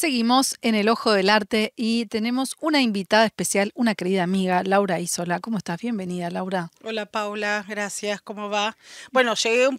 Seguimos en el ojo del arte y tenemos una invitada especial, una querida amiga, Laura Isola. ¿Cómo estás? Bienvenida, Laura. Hola, Paula. Gracias. ¿Cómo va? Bueno, llegué un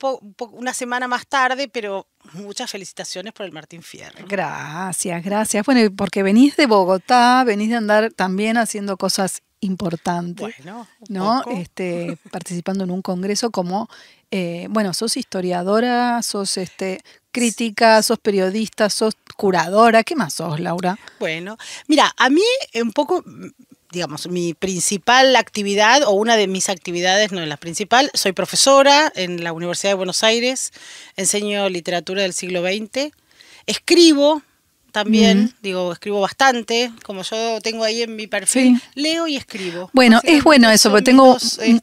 una semana más tarde, pero muchas felicitaciones por el Martín Fierro. Gracias, gracias. Bueno, porque venís de Bogotá, venís de andar también haciendo cosas importante, bueno, ¿no? Este, participando en un congreso como, eh, bueno, sos historiadora, sos este, crítica, sos periodista, sos curadora, ¿qué más sos, Laura? Bueno, mira, a mí un poco, digamos, mi principal actividad o una de mis actividades, no es la principal, soy profesora en la Universidad de Buenos Aires, enseño literatura del siglo XX, escribo, también, digo, escribo bastante, como yo tengo ahí en mi perfil, leo y escribo. Bueno, es bueno eso, porque tengo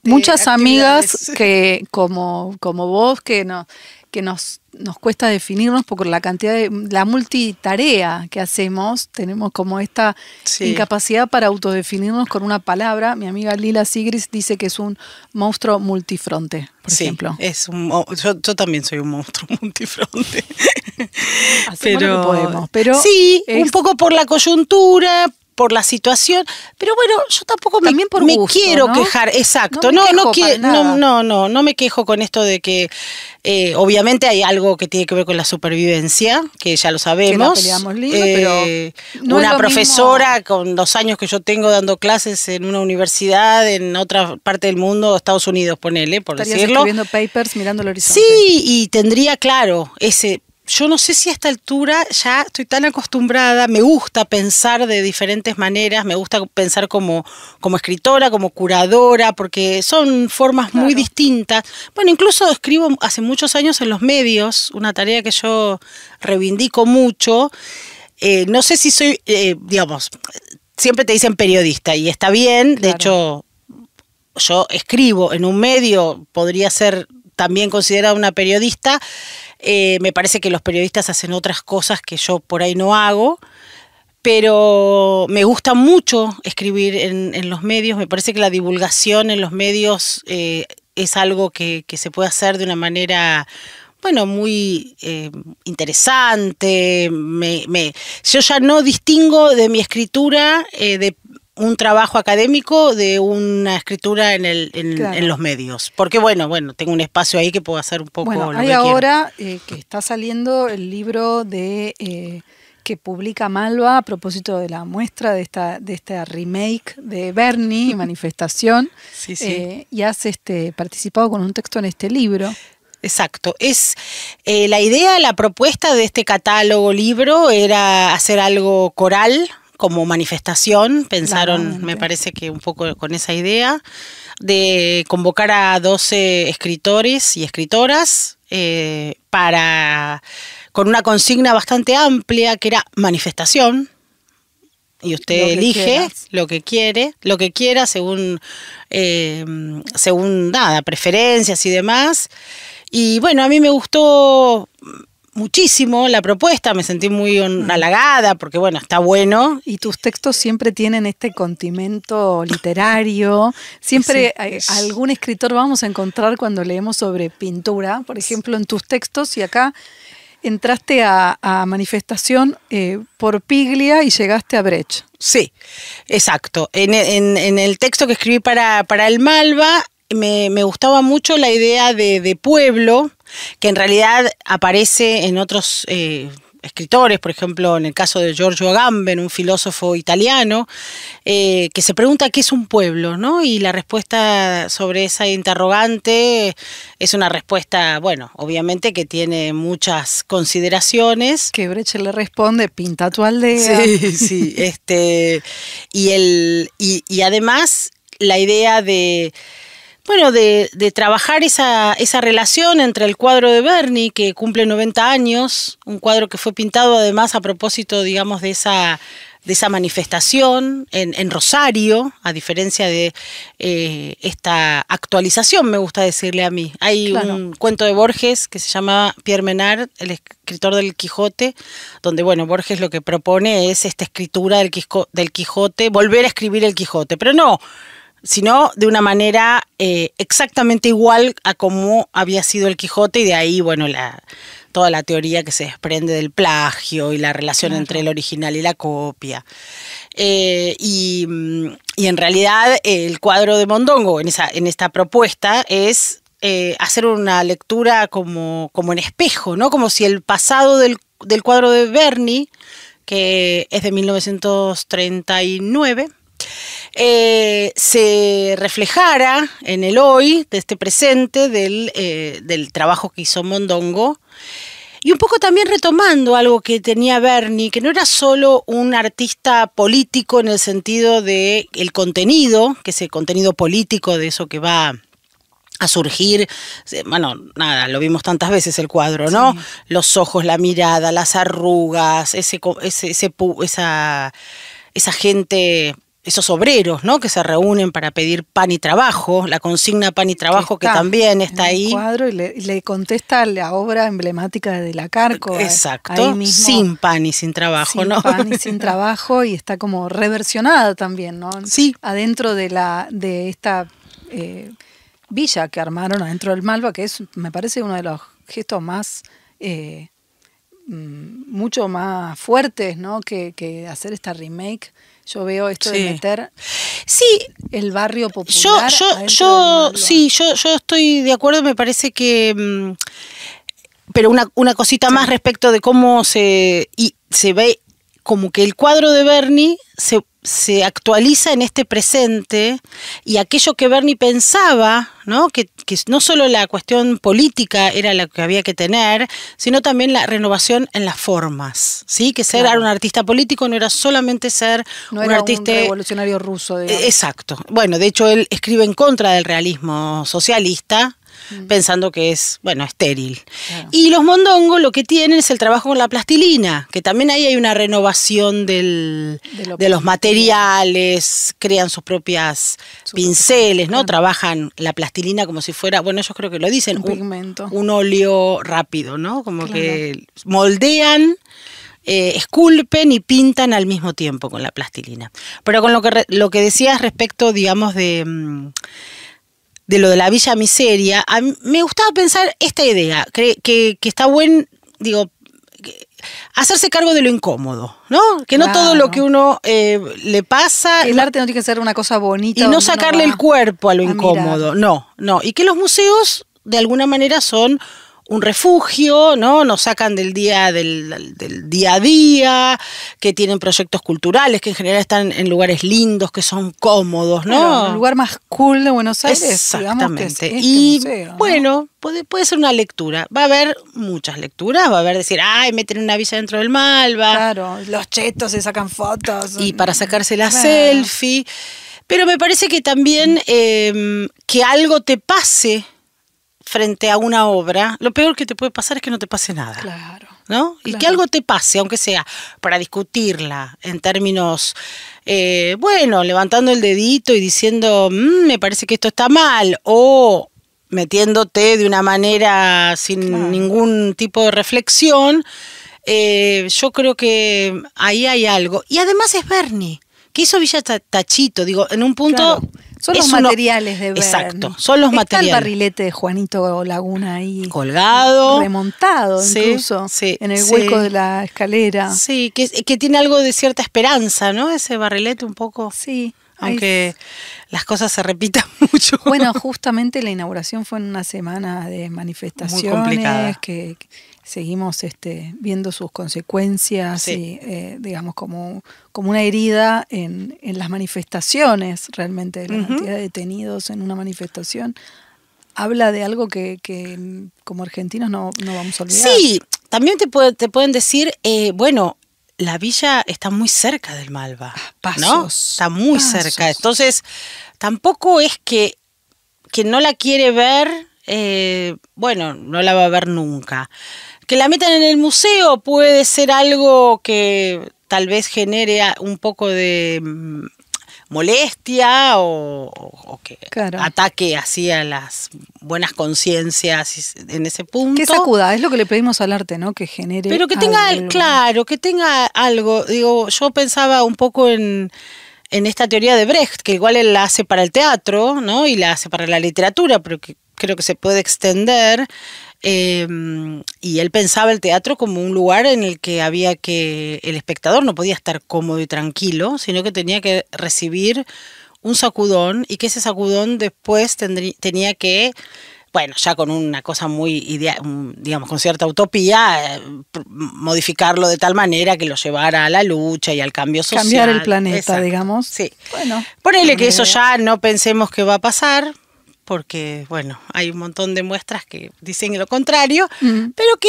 muchas este, amigas que, como, como vos, que no, que nos, nos cuesta definirnos por la cantidad de la multitarea que hacemos. Tenemos como esta incapacidad para autodefinirnos con una palabra. Mi amiga Lila Sigris dice que es un monstruo multifronte, por ejemplo. Es un, yo, también soy un monstruo multifronte. pero, podemos, sí, un poco por la coyuntura, por la situación, pero bueno, yo tampoco me, por quiero quejar, exacto, no, no, no, no, no, me quejo con esto de que eh, obviamente hay algo que tiene que ver con la supervivencia, que ya lo sabemos, eh, una profesora con los años que yo tengo dando clases en una universidad, en otra parte del mundo, Estados Unidos, ponele, por decirlo. escribiendo papers mirando el horizonte. Sí, y tendría claro ese yo no sé si a esta altura ya estoy tan acostumbrada, me gusta pensar de diferentes maneras, me gusta pensar como, como escritora, como curadora, porque son formas muy distintas. Bueno, incluso escribo hace muchos años en los medios, una tarea que yo reivindico mucho. Eh, no sé si soy, eh, digamos, siempre te dicen periodista y está bien, de hecho yo escribo en un medio, podría ser también considerada una periodista. Eh, me parece que los periodistas hacen otras cosas que yo por ahí no hago, pero me gusta mucho escribir en, los medios. Me parece que la divulgación en los medios eh, es algo que, se puede hacer de una manera... Bueno, muy eh, interesante. yo ya no distingo de mi escritura un trabajo académico de una escritura en, los medios. Porque bueno, bueno, tengo un espacio ahí que puedo hacer un poco bueno, hay ahora eh, que está saliendo el libro de eh, que publica Malva a propósito de la muestra de esta de esta remake de Bernie manifestación eh, y has este participado con un texto en este libro. Exacto. Es la idea, la propuesta de este catálogo libro era hacer algo coral, como manifestación, pensaron, me parece que un poco con esa idea, de convocar a 12 escritores y escritoras eh, para, con una consigna bastante amplia que era manifestación, y usted elige lo que quiere, lo que quiera según, eh, según nada, preferencias y demás. Y bueno, a mí me gustó muchísimo la propuesta, me sentí muy mm. halagada porque bueno, está bueno. Y tus textos siempre tienen este contimento literario, siempre algún escritor vamos a encontrar cuando leemos sobre pintura, por ejemplo, en tus textos y acá entraste a, manifestación eh, por Piglia y llegaste a Brecht. Sí, exacto. En, en el texto que escribí para, para el Malva me, gustaba mucho la idea de, pueblo, que en realidad aparece en otros... Eh, escritores, por ejemplo, en el caso de Giorgio Agamben, un filósofo italiano, eh, que se pregunta qué es un pueblo, ¿no? Y la respuesta sobre esa interrogante es una respuesta, bueno, obviamente que tiene muchas consideraciones. Que Brecht le responde, pinta tu aldea. Sí, sí. este, y, el, y además la idea de bueno, de, trabajar esa, relación entre el cuadro de Bernie, que cumple 90 años, un cuadro que fue pintado además a propósito, digamos, de esa, de esa manifestación en, Rosario, a diferencia de eh, esta actualización, me gusta decirle a mí. Hay un cuento de Borges que se llama Pierre Menard, el escritor del Quijote, donde, bueno, Borges lo que propone es esta escritura del, del Quijote volver a escribir el Quijote, pero no sino de una manera eh, exactamente igual a como había sido el Quijote y de ahí, bueno, toda la teoría que se desprende del plagio y la relación entre el original y la copia. Eh, y, en realidad el cuadro de Mondongo en, esta propuesta es eh, hacer una lectura como, en espejo, ¿no? Como si el pasado del, del cuadro de Berni, que es de 1939, eh, se reflejara en el hoy, de este presente, del, eh, del trabajo que hizo Mondongo. Y un poco también retomando algo que tenía Bernie, que no era solo un artista político en el sentido de el contenido, que ese contenido político de eso que va a surgir, eh, bueno, nada, lo vimos tantas veces el cuadro, ¿no? Los ojos, la mirada, las arrugas, ese, esa, esa gente esos obreros, ¿no? Que se reúnen para pedir pan y trabajo, la consigna pan y trabajo que, también está ahí. Cuadro le, contesta la obra emblemática de la Carco. Eh, Exacto. Sin pan y sin trabajo, ¿no? Sin pan y sin trabajo y está como reversionada también, ¿no? Sí. Adentro de la de esta eh, villa que armaron adentro del Malva, que es, me parece, uno de los gestos más eh, Mm, mucho más fuertes, ¿no? Que, hacer esta remake. Yo veo esto de meter sí, el barrio popular. Yo, yo, yo sí, yo, yo estoy de acuerdo. Me parece que. Mm, pero una, cosita más respecto de cómo se, y, se ve como que el cuadro de Bernie se, se actualiza en este presente y aquello que Bernie pensaba, ¿no? Que, no solo la cuestión política era la que había que tener, sino también la renovación en las formas, ¿sí? que ser un artista político no era solamente ser un artista revolucionario ruso. Exacto. Bueno, de hecho él escribe en contra del realismo socialista, Mm. pensando que es, bueno, estéril. Y los mondongos lo que tienen es el trabajo con la plastilina, que también ahí hay una renovación de, los materiales, crean sus propias pinceles, ¿no? Trabajan la plastilina como si fuera, bueno, yo creo que lo dicen, un, óleo rápido, ¿no? Como que moldean. Eh, esculpen y pintan al mismo tiempo con la plastilina. Pero con lo que, lo que decías respecto, digamos, de... Mm, de lo de la Villa Miseria, a me gustaba pensar esta idea, que, que, está buen, digo, hacerse cargo de lo incómodo, ¿no? Que no todo lo que uno eh, le pasa. El arte no tiene que ser una cosa bonita. Y no sacarle el cuerpo a lo incómodo, no, no. Y que los museos, de alguna manera, son un refugio, ¿no? Nos sacan del día, del, día a día, que tienen proyectos culturales, que en general están en lugares lindos, que son cómodos, ¿no? el lugar más cool de Buenos Aires. Este Exactamente. y bueno, puede, puede ser una lectura. Va a haber muchas lecturas, va a haber decir, ay, meten una visa dentro del malva. Claro, los chetos se sacan fotos. Y para sacarse la selfie. Pero me parece que también em, que algo te pase frente a una obra, lo peor que te puede pasar es que no te pase nada. Claro. ¿No? Y que algo te pase, aunque sea para discutirla en términos, eh, bueno, levantando el dedito y diciendo, mm, me parece que esto está mal, o metiéndote de una manera sin ningún tipo de reflexión, eh, yo creo que ahí hay algo. Y además es Bernie. ¿Qué hizo Villa Tachito? Digo, en un punto... Son los materiales de ver. Exacto, son los materiales. Está el barrilete de Juanito Laguna ahí. Colgado. Remontado incluso. en el hueco de la escalera. Sí, que, tiene algo de cierta esperanza, ¿no? Ese barrilete un poco. Sí. Aunque las cosas se repitan mucho. Bueno, justamente la inauguración fue en una semana de manifestaciones. Muy complicada. que seguimos este, viendo sus consecuencias y, eh, digamos, como, como una herida en, en las manifestaciones realmente, de la cantidad de detenidos en una manifestación. Habla de algo que, que como argentinos no, vamos a olvidar. Sí, también te, te pueden decir, eh, bueno, la villa está muy cerca del Malva. Ah, pasos, Está muy cerca. Entonces, tampoco es que quien no la quiere ver, eh, bueno, no la va a ver nunca que la metan en el museo puede ser algo que tal vez genere un poco de mm, molestia o, que ataque así a las buenas conciencias en ese punto. Que sacuda, es lo que le pedimos al arte, ¿no? Que genere. Pero que tenga, claro, que tenga algo. Digo, yo pensaba un poco en, en esta teoría de Brecht, que igual él la hace para el teatro, ¿no? Y la hace para la literatura, pero que creo que se puede extender Em, y él pensaba el teatro como un lugar en el que había que, el espectador no podía estar cómodo y tranquilo, sino que tenía que recibir un sacudón y que ese sacudón después tenía que bueno, ya con una cosa muy, digamos, con cierta utopía, eh, modificarlo de tal manera que lo llevara a la lucha y al cambio social. Cambiar el planeta, digamos. Sí. Bueno. Ponele que eso ya no pensemos que va a pasar, porque, bueno, hay un montón de muestras que dicen lo contrario, pero que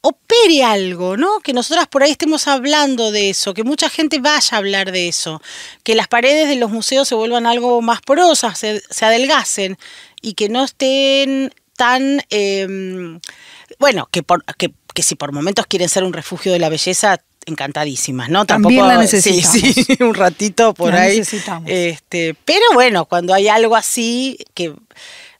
opere algo, ¿no? Que nosotras por ahí estemos hablando de eso, que mucha gente vaya a hablar de eso, que las paredes de los museos se vuelvan algo más porosas, se, adelgacen y que no estén tan, em, bueno, que si por momentos quieren ser un refugio de la belleza, encantadísimas, ¿no? También la necesitamos. Sí, sí, un ratito por la ahí. Necesitamos. Este, pero bueno, cuando hay algo así que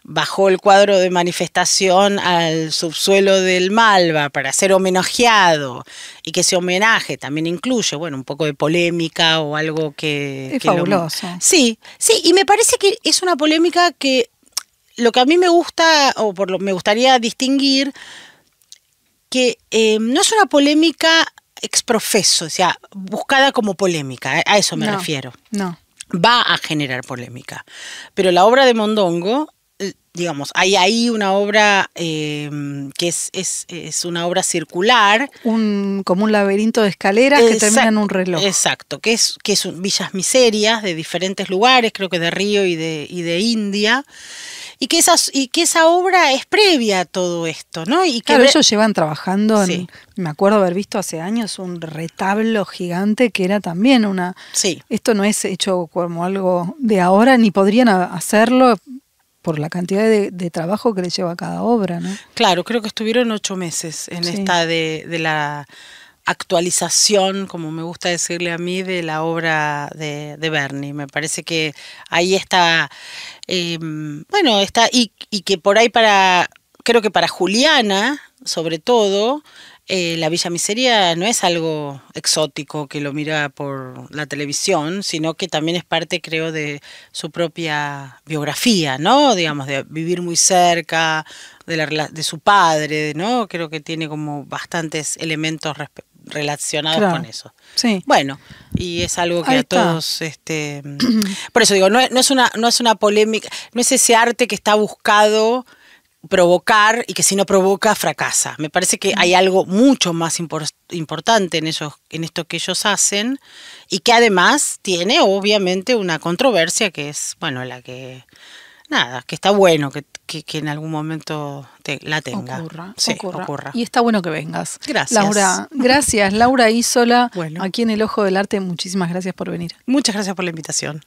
bajó el cuadro de manifestación al subsuelo del Malva para ser homenajeado y que ese homenaje también incluye, bueno, un poco de polémica o algo que... Es fabuloso. Sí, sí, y me parece que es una polémica que lo que a mí me gusta, o por lo me gustaría distinguir, que eh, no es una polémica exprofeso, o sea, buscada como polémica, eh, a eso me refiero. No. Va a generar polémica. Pero la obra de Mondongo, eh, digamos, hay ahí una obra em, que es, una obra circular. Un, como un laberinto de escaleras que termina en un reloj. Exacto, que es, que es villas miserias de diferentes lugares, creo que de Río y de, y de India y que, y esa obra es previa a todo esto, ¿no? Y que claro, ellos llevan trabajando, me acuerdo haber visto hace años un retablo gigante que era también una... Esto no es hecho como algo de ahora, ni podrían hacerlo por la cantidad de, trabajo que le lleva cada obra, ¿no? Claro, creo que estuvieron ocho meses en esta de la actualización, como me gusta decirle a mí, de la obra de, de Bernie. Me parece que ahí está, em, bueno, está, y, y, que por ahí para, creo que para Juliana, sobre todo, eh, la Villa Miseria no es algo exótico que lo mira por la televisión, sino que también es parte, creo, de su propia biografía, ¿no? Digamos, de vivir muy cerca, de, la, de su padre, ¿no? Creo que tiene como bastantes elementos relacionados con eso. Sí. Bueno, y es algo que a todos, este, por eso digo, no, es una, no es una polémica, no es ese arte que está buscado provocar y que si no provoca fracasa. Me parece que hay algo mucho más importante en en esto que ellos hacen y que además tiene obviamente una controversia que es, bueno, la que nada, que está bueno que, en algún momento te, la tenga. Ocurra, ocurra. Y está bueno que vengas. Gracias. Laura, gracias. Laura Isola, aquí en El Ojo del Arte, muchísimas gracias por venir. Muchas gracias por la invitación.